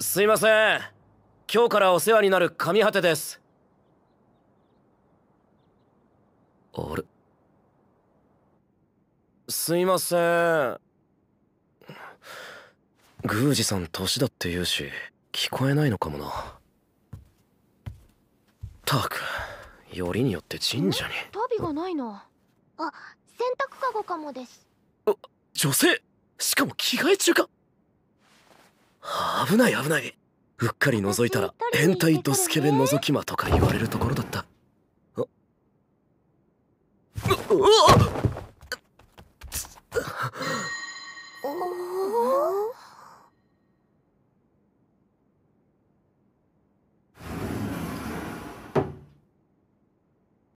すいません今日からお世話になる神果てですあれすいません宮司さん年だって言うし聞こえないのかもなたくよりによって神社に旅がないなあ洗濯かごかもですあ女性しかも着替え中か危ない危ないうっかり覗いたら変態ドスケベ覗き魔とか言われるところだったあうわっ